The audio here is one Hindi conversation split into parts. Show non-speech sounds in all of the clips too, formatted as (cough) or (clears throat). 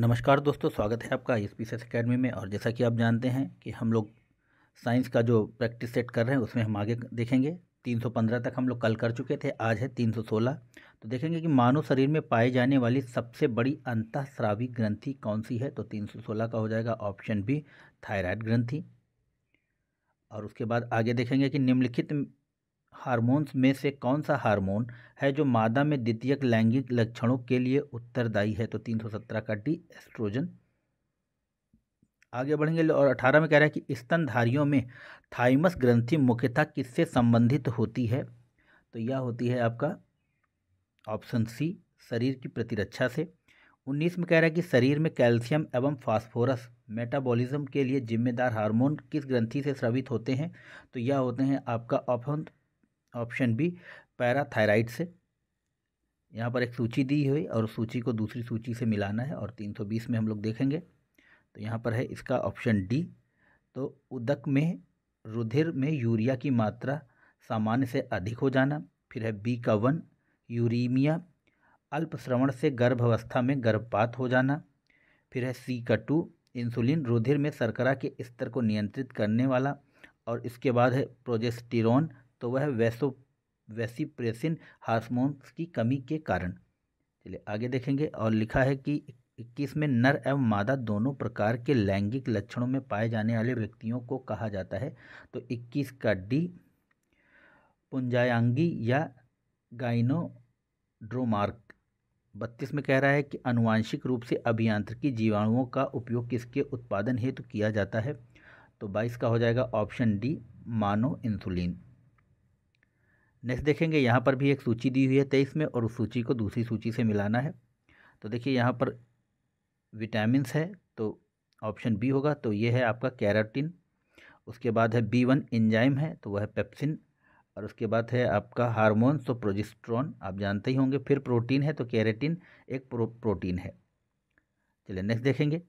नमस्कार दोस्तों स्वागत है आपका एस पी एस अकेडमी में और जैसा कि आप जानते हैं कि हम लोग साइंस का जो प्रैक्टिस सेट कर रहे हैं उसमें हम आगे देखेंगे 315 तक हम लोग कल कर चुके थे आज है 316 तो देखेंगे कि मानव शरीर में पाए जाने वाली सबसे बड़ी अंतःस्रावी ग्रंथि कौन सी है तो 316 का हो जाएगा ऑप्शन बी थायराइड ग्रंथि और उसके बाद आगे देखेंगे कि निम्नलिखित हार्मोन्स में से कौन सा हार्मोन है जो मादा में द्वितीयक लैंगिक लक्षणों के लिए उत्तरदायी है तो तीन सौ सत्रह का डी एस्ट्रोजन आगे बढ़ेंगे और अठारह में कह रहा है कि स्तनधारियों में थाइमस ग्रंथि मुख्यतः किससे संबंधित होती है तो यह होती है आपका ऑप्शन सी शरीर की प्रतिरक्षा से उन्नीस में कह रहा है कि शरीर में कैल्शियम एवं फास्फोरस मेटाबॉलिज्म के लिए जिम्मेदार हार्मोन किस ग्रंथि से स्रवित होते हैं तो यह होते हैं आपका ऑप्शन ऑप्शन बी पैराथायराइड से यहाँ पर एक सूची दी हुई और सूची को दूसरी सूची से मिलाना है और 320 में हम लोग देखेंगे तो यहाँ पर है इसका ऑप्शन डी तो उदक में रुधिर में यूरिया की मात्रा सामान्य से अधिक हो जाना फिर है बी का वन यूरीमिया अल्पश्रवण से गर्भावस्था में गर्भपात हो जाना फिर है सी का टू इंसुलिन रुधिर में शर्करा के स्तर को नियंत्रित करने वाला और इसके बाद है प्रोजेस्टिरोन तो वह वैसो वैसीप्रेसिन हार्मोन्स की कमी के कारण चलिए आगे देखेंगे और लिखा है कि इक्कीस में नर एवं मादा दोनों प्रकार के लैंगिक लक्षणों में पाए जाने वाले व्यक्तियों को कहा जाता है तो इक्कीस का डी पुंजायांगी या गाइनोड्रोमार्क बत्तीस में कह रहा है कि अनुवांशिक रूप से अभियांत्रिकी जीवाणुओं का उपयोग किसके उत्पादन हेतु तो किया जाता है तो बाईस का हो जाएगा ऑप्शन डी मानो इंसुलिन नेक्स्ट देखेंगे यहाँ पर भी एक सूची दी हुई है तेईस में और उस सूची को दूसरी सूची से मिलाना है तो देखिए यहाँ पर विटामिन्स है तो ऑप्शन बी होगा तो ये है आपका कैराटिन उसके बाद है बी वन इंजाइम है तो वह है पेप्सिन और उसके बाद है आपका हारमोन्स तो प्रोजिस्ट्रॉन आप जानते ही होंगे फिर प्रोटीन है तो कैरेटिन एक प्रो, प्रोटीन है चलिए नेक्स्ट देखेंगे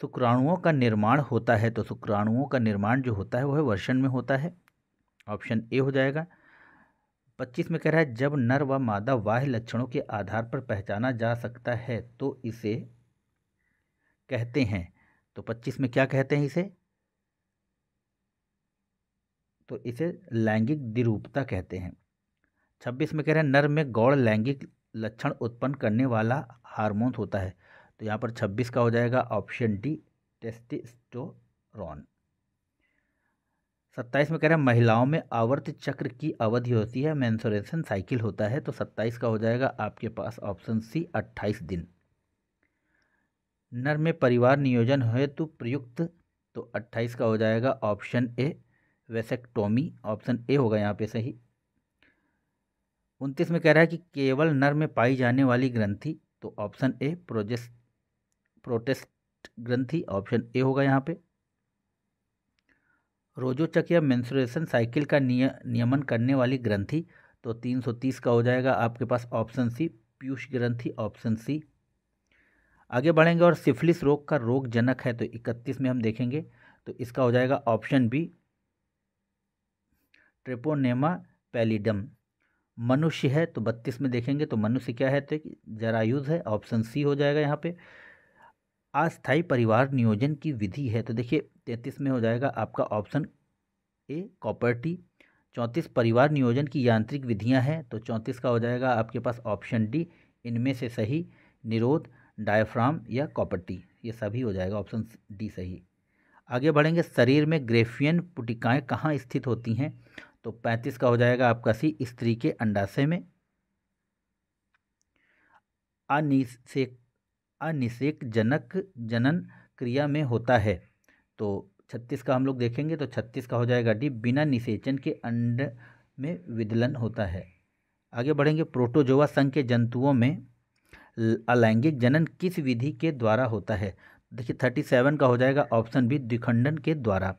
शुक्राणुओं का निर्माण होता है तो शुक्राणुओं का निर्माण जो होता है वह वर्षण में होता है ऑप्शन ए हो जाएगा पच्चीस में कह रहा है जब नर व मादा वाह्य लक्षणों के आधार पर पहचाना जा सकता है तो इसे कहते हैं तो पच्चीस में क्या कहते हैं इसे तो इसे लैंगिक द्विरूपता कहते हैं छब्बीस में कह रहे हैं नर में गौड़ लैंगिक लक्षण उत्पन्न करने वाला हार्मोन होता है तो यहाँ पर छब्बीस का हो जाएगा ऑप्शन डी टेस्टिस्टोरॉन सत्ताईस में कह रहे हैं महिलाओं में आवर्त चक्र की अवधि होती है मैंसोरेशन साइकिल होता है तो सत्ताईस का हो जाएगा आपके पास ऑप्शन सी अट्ठाईस दिन नर में परिवार नियोजन हेतु प्रयुक्त तो अट्ठाईस का हो जाएगा option A vasectomy option A होगा यहाँ पे सही उनतीस में कह रहा है कि केवल नर में पाई जाने वाली ग्रंथि तो ऑप्शन ए प्रोजेस्ट प्रोटेस्ट ग्रंथि ऑप्शन ए होगा यहाँ पे रोजोचक या मेंस्ट्रुएशन साइकिल का निय, नियमन करने वाली ग्रंथि तो 330 का हो जाएगा आपके पास ऑप्शन सी पीयूष ग्रंथि ऑप्शन सी आगे बढ़ेंगे और सिफिलिस रोग का रोग जनक है तो 31 में हम देखेंगे तो इसका हो जाएगा ऑप्शन बी ट्रेपोनेमा पैलिडम मनुष्य है तो बत्तीस में देखेंगे तो मनुष्य क्या है तो जरायुज है ऑप्शन सी हो जाएगा यहाँ पर अस्थायी परिवार नियोजन की विधि है तो देखिए तैंतीस में हो जाएगा आपका ऑप्शन ए कॉपर्टी चौंतीस परिवार नियोजन की यांत्रिक विधियां हैं तो चौंतीस का हो जाएगा आपके पास ऑप्शन डी इनमें से सही निरोध डायफ्राम या कॉपर्टी ये सभी हो जाएगा ऑप्शन डी सही आगे बढ़ेंगे शरीर में ग्रेफियन पुटिकाएँ कहाँ स्थित होती हैं तो पैंतीस का हो जाएगा आपका सी स्त्री के अंडाशय में अनिषेक जनक जनन क्रिया में होता है तो छत्तीस का हम लोग देखेंगे तो छत्तीस का हो जाएगा डी बिना निषेचन के अंड में विदलन होता है आगे बढ़ेंगे प्रोटोजोवा संघ के जंतुओं में अलैंगिक जनन किस विधि के द्वारा होता है देखिए थर्टी सेवन का हो जाएगा ऑप्शन बी द्विखंडन के द्वारा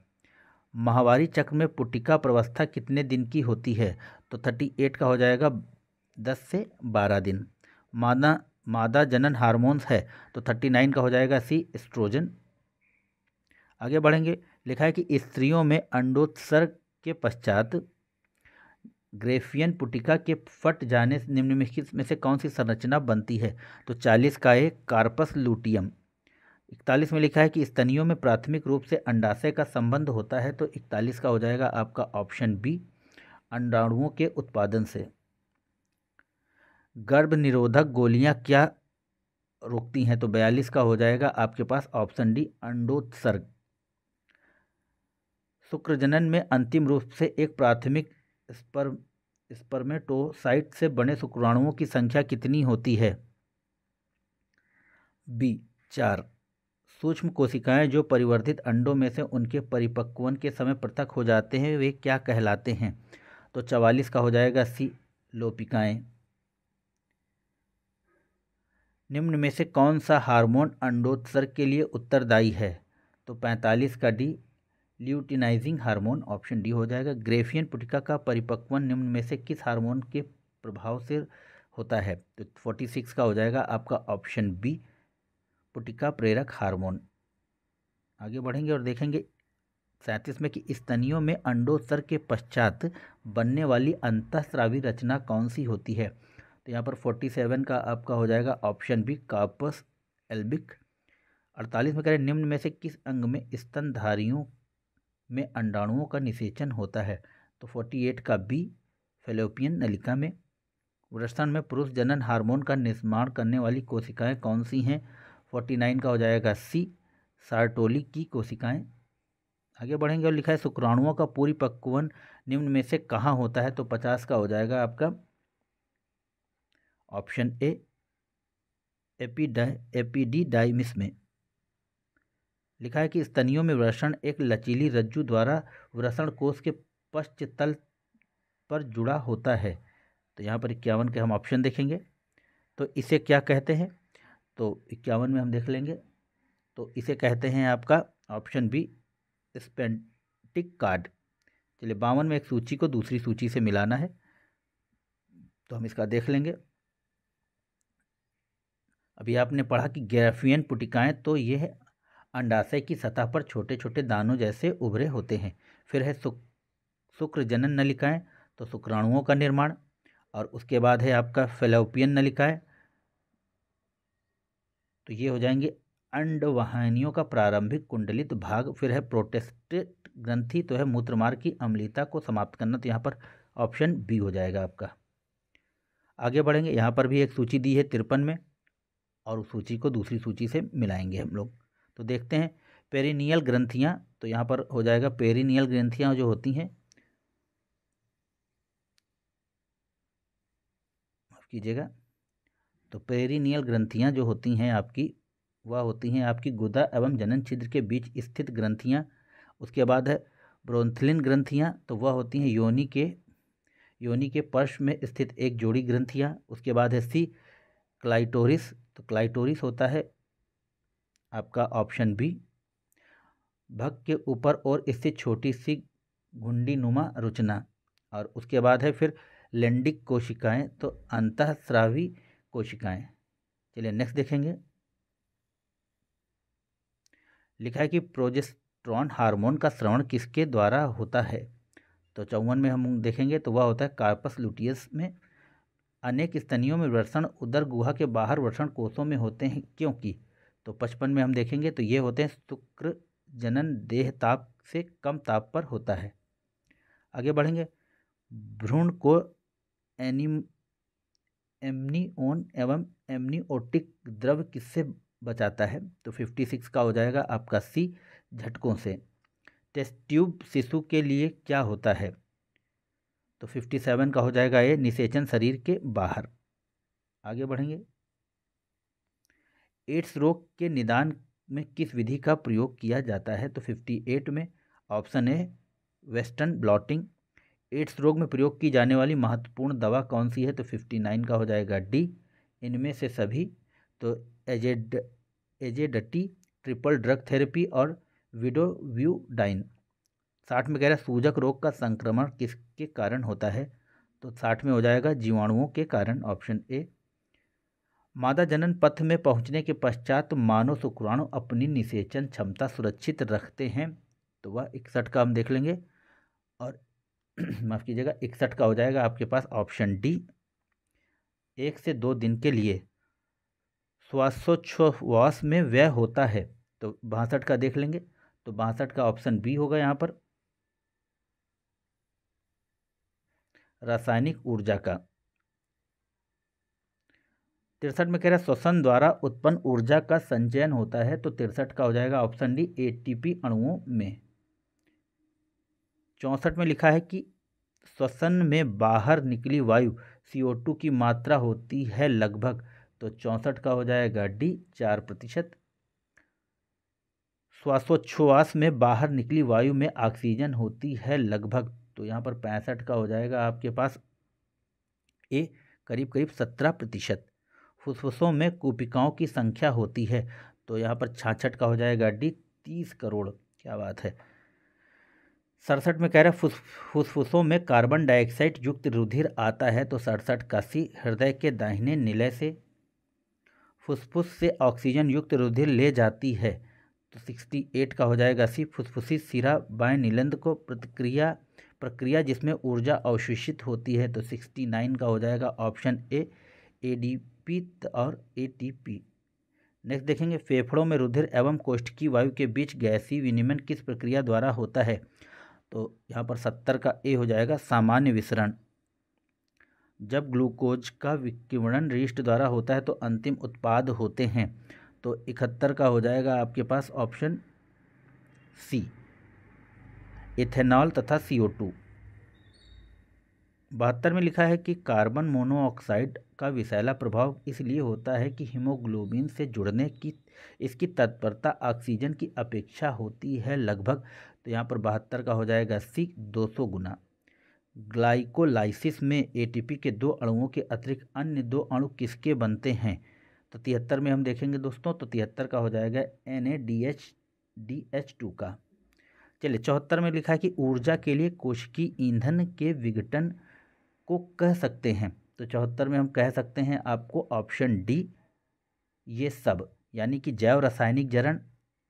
माहवारी चक्र में पुटिका प्रवस्था कितने दिन की होती है तो थर्टी एट का हो जाएगा दस से बारह दिन मादा मादा जनन हार्मोन्स है तो थर्टी नाइन का हो जाएगा सी एस्ट्रोजन आगे बढ़ेंगे लिखा है कि स्त्रियों में अंडोत्सर्ग के पश्चात ग्रेफियन पुटिका के फट जाने निम्नलिखित में से कौन सी संरचना बनती है तो चालीस का है कार्पस लूटियम इकतालीस में लिखा है कि स्तनियों में प्राथमिक रूप से अंडाशय का संबंध होता है तो इकतालीस का हो जाएगा आपका ऑप्शन बी अंडाणुओं के उत्पादन से गर्भ निरोधक गोलियां क्या रोकती हैं तो बयालीस का हो जाएगा आपके पास ऑप्शन डी अंडोत्सर्ग शुक्रजनन में अंतिम रूप से एक प्राथमिक स्पर स्पर्मेटोसाइट से बने शुक्राणुओं की संख्या कितनी होती है बी चार सूक्ष्म कोशिकाएं जो परिवर्तित अंडों में से उनके परिपक्वन के समय पृथक हो जाते हैं वे क्या कहलाते हैं तो चवालीस का हो जाएगा सी लोपिकाएं निम्न में से कौन सा हार्मोन अंडोत्सर्ग के लिए उत्तरदायी है तो पैंतालीस का D luteinizing hormone option D हो जाएगा ग्रेफियन पुटिका का परिपक्वन निम्न में से किस हार्मोन के प्रभाव से होता है तो फोर्टी सिक्स का हो जाएगा आपका ऑप्शन बी पुटिका प्रेरक हार्मोन आगे बढ़ेंगे और देखेंगे सैंतीस में कि स्तनियों में अंडोत्सर्ग के पश्चात बनने वाली अंतस्रावी रचना कौन सी होती है तो यहाँ पर फोर्टी सेवन का आपका हो जाएगा ऑप्शन बी कापस एल्बिक अड़तालीस में कह रहे निम्न में से किस अंग में स्तनधारियों में अंडाणुओं का निषेचन होता है तो फोर्टी एट का बी फेलोपियन नलिका में वृषण में पुरुष जनन हार्मोन का निर्माण करने वाली कोशिकाएं कौन सी हैं फोर्टी नाइन का हो जाएगा सी सार्टोली की कोशिकाएं आगे बढ़ेंगे और लिखा है शुक्राणुओं का पूरी पक्वन निम्न में से कहाँ होता है तो पचास का हो जाएगा आपका ऑप्शन ए एपीडी डाइमिस में लिखा है कि स्तनियों में वृषण एक लचीली रज्जु द्वारा वृषण कोष के पश्चतल पर जुड़ा होता है तो यहाँ पर इक्यावन के हम ऑप्शन देखेंगे तो इसे क्या कहते हैं तो इक्यावन में हम देख लेंगे तो इसे कहते हैं आपका ऑप्शन बी स्पेंटिक कार्ड चलिए बावन में एक सूची को दूसरी सूची से मिलाना है तो हम इसका देख लेंगे अभी आपने पढ़ा कि ग्राफियन पुटिकाएँ तो यह अंडाशय की सतह पर छोटे छोटे दानों जैसे उभरे होते हैं फिर है शुक्र जनन नलिकाएँ तो शुक्राणुओं का निर्माण और उसके बाद है आपका फेलोपियन नलिकाएँ तो ये हो जाएंगे अंडवाहिनियों का प्रारंभिक कुंडलित भाग फिर है प्रोटेस्टेट ग्रंथि तो है मूत्रमार्ग की अम्लिता को समाप्त करना तो यहाँ पर ऑप्शन बी हो जाएगा आपका आगे बढ़ेंगे यहाँ पर भी एक सूची दी है तिरपन में और उस सूची को दूसरी सूची से मिलाएंगे हम लोग तो देखते हैं पेरिनियल ग्रंथियाँ तो यहाँ पर हो जाएगा पेरिनियल ग्रंथियाँ जो होती हैं माफ़ कीजिएगा तो पेरिनियल ग्रंथियाँ जो होती हैं आपकी वह होती हैं आपकी गुदा एवं जनन छिद्र के बीच स्थित ग्रंथियाँ उसके बाद है ब्रोंथलिन ग्रंथियाँ तो वह होती हैं योनि के योनि के पर्श में स्थित एक जोड़ी ग्रंथियाँ उसके बाद है सी क्लाइटोरिस तो क्लाइटोरिस होता है आपका ऑप्शन बी भग के ऊपर और इससे छोटी सी घुंडी नुमा रुचना और उसके बाद है फिर लेंडिक कोशिकाएं तो अंतःस्रावी कोशिकाएं चलिए नेक्स्ट देखेंगे लिखा है कि प्रोजेस्ट्रॉन हार्मोन का श्रवण किसके द्वारा होता है तो चौवन में हम देखेंगे तो वह होता है कार्पस लुटियस में अनेक स्तनियों में वर्षण उदर गुहा के बाहर वर्षण कोषों में होते हैं क्योंकि तो पचपन में हम देखेंगे तो ये होते हैं शुक्र जनन देह ताप से कम ताप पर होता है आगे बढ़ेंगे भ्रूण को एनिम एमनीओन एवं एमनीओटिक द्रव किससे बचाता है तो फिफ्टी सिक्स का हो जाएगा आपका सी झटकों से टेस्ट ट्यूब शिशु के लिए क्या होता है तो फिफ्टी सेवन का हो जाएगा ये निषेचन शरीर के बाहर आगे बढ़ेंगे एड्स रोग के निदान में किस विधि का प्रयोग किया जाता है तो फिफ्टी एट में option A western blotting AIDS रोग में प्रयोग की जाने वाली महत्वपूर्ण दवा कौन सी है तो फिफ्टी नाइन का हो जाएगा डी इनमें से सभी तो एजेड एजेडटी ट्रिपल ड्रग थेरेपी और विडोव्यूडाइन साठ में कह रहा है सूजक रोग का संक्रमण किसके कारण होता है तो साठ में हो जाएगा जीवाणुओं के कारण ऑप्शन ए मादा जनन पथ में पहुंचने के पश्चात मानव शुक्राणु अपनी निषेचन क्षमता सुरक्षित रखते हैं तो वह इकसठ का हम देख लेंगे और (clears throat) माफ़ कीजिएगा इकसठ का हो जाएगा आपके पास ऑप्शन डी एक से दो दिन के लिए श्वासोच्छ्वास में व्यय होता है तो बासठ का देख लेंगे तो बासठ का ऑप्शन बी होगा यहाँ पर रासायनिक ऊर्जा का तिरसठ में कह रहा है श्वसन द्वारा उत्पन्न ऊर्जा का संचयन होता है तो तिरसठ का हो जाएगा ऑप्शन डी एटीपी अणुओं में चौंसठ में लिखा है कि श्वसन में बाहर निकली वायु टू की मात्रा होती है लगभग तो चौंसठ का हो जाएगा डी चार प्रतिशत श्वासोच्छ्वास में बाहर निकली वायु में ऑक्सीजन होती है लगभग तो यहाँ पर पैंसठ का हो जाएगा आपके पास ए करीब करीब सत्रह प्रतिशत फुसफुसों में कोपिकाओं की संख्या होती है तो यहाँ पर छाछठ का हो जाएगा डी तीस करोड़ क्या बात है सड़सठ में कह रहे फुस फुसफुसों में कार्बन डाइऑक्साइड युक्त रुधिर आता है तो सड़सठ का सी हृदय के दाहिने निलय से फुसफुस से ऑक्सीजन युक्त रुधिर ले जाती है तो सिक्सटी एट का हो जाएगा सी फुसफुसी सिरा बाय नीलंद को प्रतिक्रिया प्रक्रिया जिसमें ऊर्जा अवशोषित होती है तो सिक्सटी नाइन का हो जाएगा ऑप्शन ए एडीपी और एटीपी नेक्स्ट देखेंगे फेफड़ों में रुधिर एवं कोष्ठ की वायु के बीच गैसी विनिमय किस प्रक्रिया द्वारा होता है तो यहाँ पर सत्तर का ए हो जाएगा सामान्य विसरण जब ग्लूकोज का विकिवणन रिष्ट द्वारा होता है तो अंतिम उत्पाद होते हैं तो इकहत्तर का हो जाएगा आपके पास ऑप्शन सी इथेनॉल तथा सी ओ टू बहत्तर में लिखा है कि कार्बन मोनोऑक्साइड का विषैला प्रभाव इसलिए होता है कि हीमोग्लोबिन से जुड़ने की इसकी तत्परता ऑक्सीजन की अपेक्षा होती है लगभग तो यहाँ पर बहत्तर का हो जाएगा सी दो सौ गुना ग्लाइकोलाइसिस में एटीपी के दो अणुओं के अतिरिक्त अन्य दो अणु किसके बनते हैं तो तिहत्तर में हम देखेंगे दोस्तों तो तिहत्तर का हो जाएगा N A D H D H two का चलिए चौहत्तर में लिखा है कि ऊर्जा के लिए कोशिकी ईंधन के विघटन को कह सकते हैं तो चौहत्तर में हम कह सकते हैं आपको ऑप्शन डी ये सब यानी कि जैव रासायनिक जरण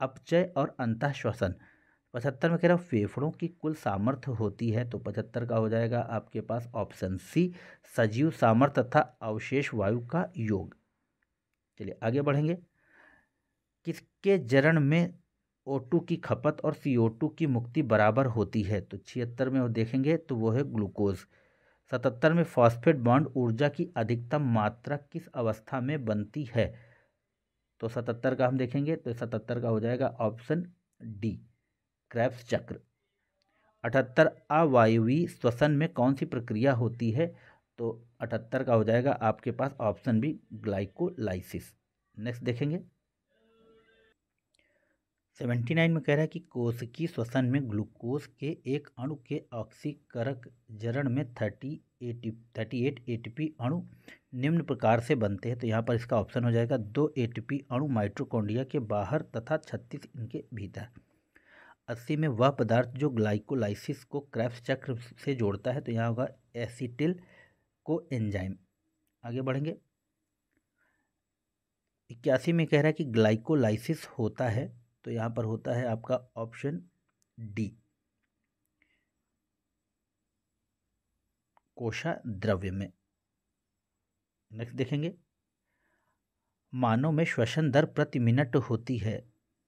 अपचय और अंत श्वसन पचहत्तर में कह रहा हूँ फेफड़ों की कुल सामर्थ्य होती है तो पचहत्तर का हो जाएगा आपके पास ऑप्शन सी सजीव सामर्थ्य तथा अवशेष वायु का योग चलिए आगे बढ़ेंगे किसके जरण में ओ की खपत और सी की मुक्ति बराबर होती है तो छिहत्तर में वो देखेंगे तो वो है ग्लूकोज सतहत्तर में फॉस्फेट बॉन्ड ऊर्जा की अधिकतम मात्रा किस अवस्था में बनती है तो सतहत्तर का हम देखेंगे तो सतहत्तर का हो जाएगा ऑप्शन डी क्रैप्स चक्र अठहत्तर अवायवी श्वसन में कौन सी प्रक्रिया होती है तो अठहत्तर का हो जाएगा आपके पास ऑप्शन बी ग्लाइकोलाइसिस नेक्स्ट देखेंगे सेवेंटी नाइन में कह रहा है कि कोश की श्वसन में ग्लूकोज के एक अणु के ऑक्सीकरक जरण में thirty eighty thirty eight ATP अणु निम्न प्रकार से बनते हैं तो यहाँ पर इसका ऑप्शन हो जाएगा दो एटीपी अणु माइट्रोकोंडिया के बाहर तथा छत्तीस इनके भीतर अस्सी में वह पदार्थ जो ग्लाइकोलाइसिस को क्रैप्स चक्र से जोड़ता है तो यहाँ होगा एसिटिल को एंजाइम आगे बढ़ेंगे इक्यासी में कह रहा है कि ग्लाइकोलाइसिस होता है तो यहाँ पर होता है आपका ऑप्शन डी कोशा द्रव्य में नेक्स्ट देखेंगे मानव में श्वसन दर प्रति मिनट होती है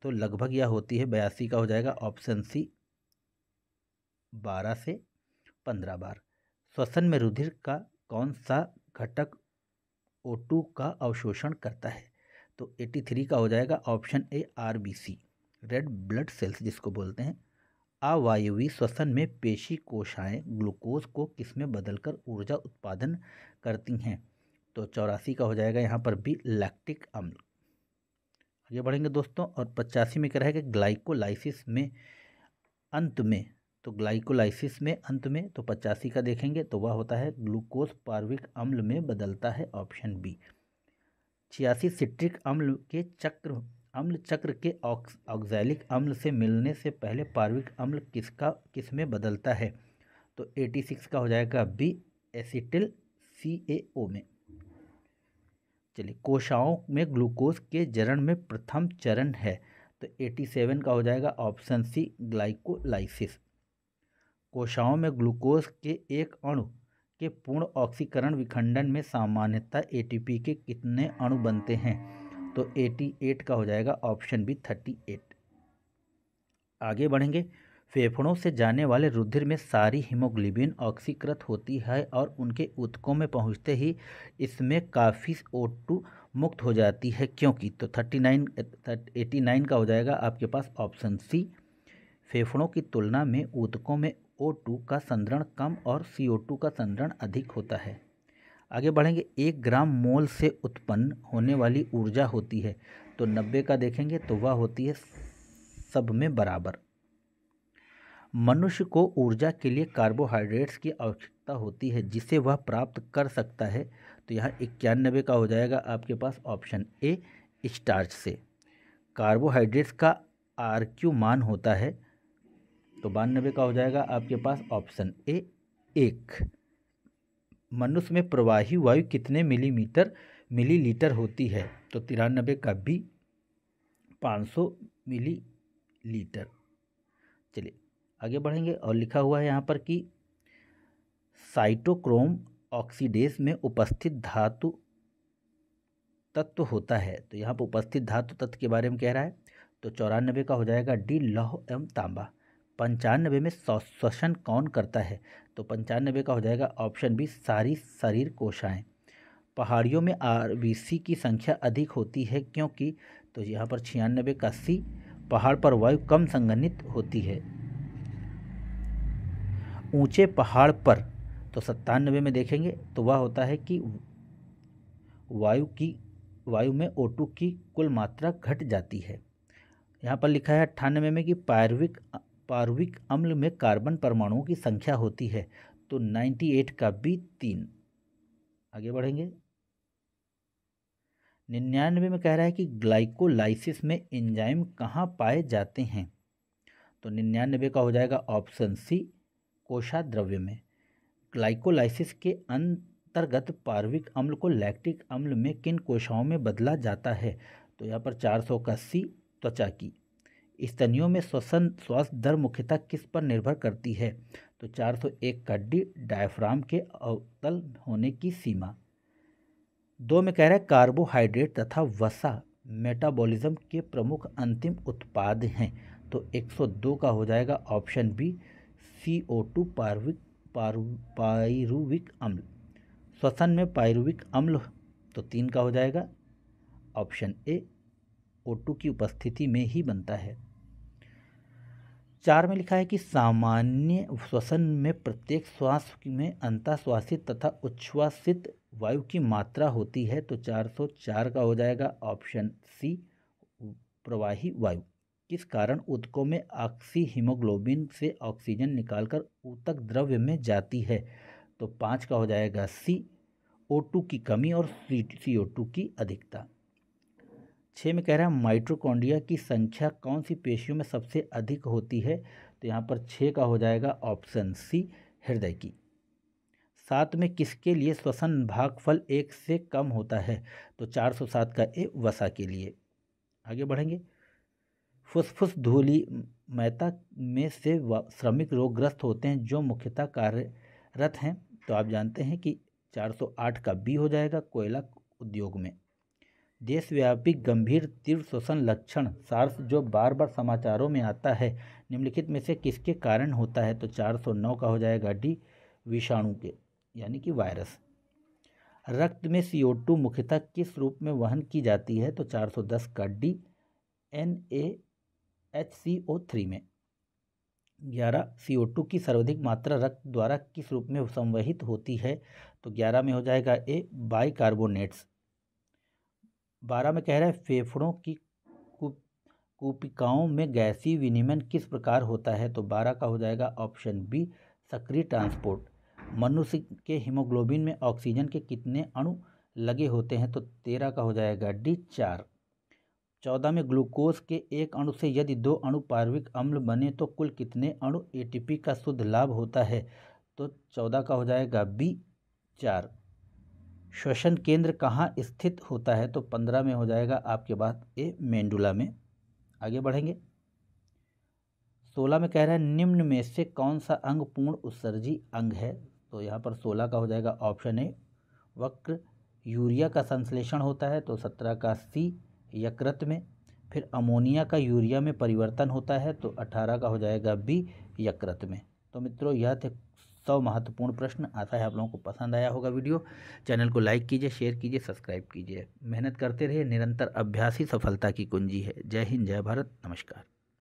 तो लगभग यह होती है बयासी का हो जाएगा ऑप्शन सी बारह से पंद्रह बार श्वसन में रुधिर का कौन सा घटक ओ टू का अवशोषण करता है तो एट्टी थ्री का हो जाएगा option A R B C red blood cells जिसको बोलते हैं अवायवी श्वसन में पेशी कोशाएं ग्लूकोज को किसमें कर ऊर्जा उत्पादन करती हैं तो चौरासी का हो जाएगा यहाँ पर भी लैक्टिक अम्ल आगे बढ़ेंगे दोस्तों और पचासी में क्या रहेगा ग्लाइकोलाइसिस में अंत में तो ग्लाइकोलाइसिस में अंत में तो पचासी का देखेंगे तो वह होता है ग्लूकोज पार्विक अम्ल में बदलता है ऑप्शन बी छियासी सिट्रिक अम्ल के चक्र अम्ल चक्र के ऑक्सैलिक अम्ल से मिलने से पहले पार्विक अम्ल किसका किस में बदलता है तो एटी सिक्स का हो जाएगा बी एसिटिल सी ए ओ में चलिए कोशाओं में ग्लूकोज के जरण में प्रथम चरण है तो एटी सेवन का हो जाएगा ऑप्शन सी ग्लाइकोलाइसिस कोशाओं में ग्लूकोज के एक अणु के पूर्ण ऑक्सीकरण विखंडन में सामान्यतः एटीपी के कितने अणु बनते हैं तो 88 का हो जाएगा ऑप्शन बी 38 आगे बढ़ेंगे फेफड़ों से जाने वाले रुधिर में सारी हीमोग्लोबिन ऑक्सीकृत होती है और उनके उत्कों में पहुंचते ही इसमें काफ़ी ओ मुक्त हो जाती है क्योंकि तो थर्टी नाइन एटी नाइन का हो जाएगा आपके पास ऑप्शन सी फेफड़ों की तुलना में ऊतकों में ओ टू का संदरण कम और सी ओ टू का संदरण अधिक होता है आगे बढ़ेंगे एक ग्राम मोल से उत्पन्न होने वाली ऊर्जा होती है तो नब्बे का देखेंगे तो वह होती है सब में बराबर मनुष्य को ऊर्जा के लिए कार्बोहाइड्रेट्स की आवश्यकता होती है जिसे वह प्राप्त कर सकता है तो यहाँ इक्यानबे का हो जाएगा आपके पास ऑप्शन ए स्टार्च से कार्बोहाइड्रेट्स का आर क्यू मान होता है तो बानबे का हो जाएगा आपके पास ऑप्शन ए एक मनुष्य में प्रवाही वायु कितने मिलीमीटर मिलीलीटर होती है तो तिरानबे का भी पाँच सौ लीटर चलिए आगे बढ़ेंगे और लिखा हुआ है यहाँ पर कि साइटोक्रोम ऑक्सीडेस में उपस्थित धातु तत्व होता है तो यहाँ पर उपस्थित धातु तत्व के बारे में कह रहा है तो चौरानबे का हो जाएगा डी लौह एवं तांबा पंचानबे में श्वसन कौन करता है तो पंचानबे का हो जाएगा ऑप्शन बी सारी शरीर कोशाएँ पहाड़ियों में आर की संख्या अधिक होती है क्योंकि तो यहाँ पर छियानबे का सी पहाड़ पर वायु कम संगणित होती है ऊंचे पहाड़ पर तो सत्तानबे में देखेंगे तो वह होता है कि वायु की वायु में ओ की कुल मात्रा घट जाती है यहाँ पर लिखा है अट्ठानबे में कि पार्विक पार्विक अम्ल में कार्बन परमाणुओं की संख्या होती है तो 98 का भी तीन आगे बढ़ेंगे निन्यानवे में कह रहा है कि ग्लाइकोलाइसिस में एंजाइम कहाँ पाए जाते हैं तो निन्यानवे का हो जाएगा ऑप्शन सी कोशा द्रव्य में ग्लाइकोलाइसिस के अंतर्गत पार्विक अम्ल को लैक्टिक अम्ल में किन कोशाओं में बदला जाता है तो यहाँ पर चार सौ का सी त्वचा की स्तनियों में श्वसन श्वास दर मुख्यतः किस पर निर्भर करती है तो 401 एक कड्डी डायफ्राम के अवतल होने की सीमा दो में कह रहा है कार्बोहाइड्रेट तथा वसा मेटाबॉलिज्म के प्रमुख अंतिम उत्पाद हैं तो 102 का हो जाएगा option B C O two पार्विक पारु पायरुविक अम्ल श्वसन में पायरुविक अम्ल तो तीन का हो जाएगा ऑप्शन ए ओ टू की उपस्थिति में ही बनता है चार में लिखा है कि सामान्य श्वसन में प्रत्येक श्वास में अंतःश्वासित तथा उच्छ्वासित वायु की मात्रा होती है तो 404 का हो जाएगा ऑप्शन सी प्रवाही वायु किस कारण उदकों में ऑक्सी हीमोग्लोबिन से ऑक्सीजन निकालकर उतक द्रव्य में जाती है तो पाँच का हो जाएगा सी ओ टू की कमी और सी ओ टू की अधिकता छः में कह रहा है माइट्रोकॉन्ड्रिया की संख्या कौन सी पेशियों में सबसे अधिक होती है तो यहाँ पर छः का हो जाएगा ऑप्शन सी हृदय की सात में किसके लिए श्वसन भागफल एक से कम होता है तो चार सौ सात का ए वसा के लिए आगे बढ़ेंगे फुसफुस धूली मैता में से श्रमिक रोगग्रस्त होते हैं जो मुख्यतः कार्यरत हैं तो आप जानते हैं कि चार सौ आठ का बी हो जाएगा कोयला उद्योग में देशव्यापी गंभीर तीव्र श्वसन लक्षण सार्स जो बार बार समाचारों में आता है निम्नलिखित में से किसके कारण होता है तो 409 का हो जाएगा डी विषाणु के यानी कि वायरस रक्त में सी मुख्यतः किस रूप में वहन की जाती है तो 410 का D N A H C O three में ग्यारह सी ओ टू की सर्वाधिक मात्रा रक्त द्वारा किस रूप में संवहित होती है तो ग्यारह में हो जाएगा ए बाई कार्बोनेट्स बारह में कह रहा है फेफड़ों की कूपिकाओं में गैसीय विनिमय किस प्रकार होता है तो बारह का हो जाएगा ऑप्शन बी सक्रिय ट्रांसपोर्ट मनुष्य के हीमोग्लोबिन में ऑक्सीजन के कितने अणु लगे होते हैं तो तेरह का हो जाएगा डी चार चौदह में ग्लूकोज के एक अणु से यदि दो अणु पार्विक अम्ल बने तो कुल कितने अणु एटीपी का शुद्ध लाभ होता है तो चौदह का हो जाएगा बी चार श्वसन केंद्र कहाँ स्थित होता है तो पंद्रह में हो जाएगा आपके बाद ए मेंडुला में आगे बढ़ेंगे सोलह में कह रहा है निम्न में से कौन सा अंग पूर्ण उत्सर्जी अंग है तो यहाँ पर सोलह का हो जाएगा ऑप्शन ए वक्र यूरिया का संश्लेषण होता है तो सत्रह का सी यकृत में फिर अमोनिया का यूरिया में परिवर्तन होता है तो अठारह का हो जाएगा बी यकृत में तो मित्रों यह थे सौ महत्वपूर्ण प्रश्न आशा है आप लोगों को पसंद आया होगा वीडियो चैनल को लाइक कीजिए शेयर कीजिए सब्सक्राइब कीजिए मेहनत करते रहिए निरंतर अभ्यास ही सफलता की कुंजी है जय हिंद जय भारत नमस्कार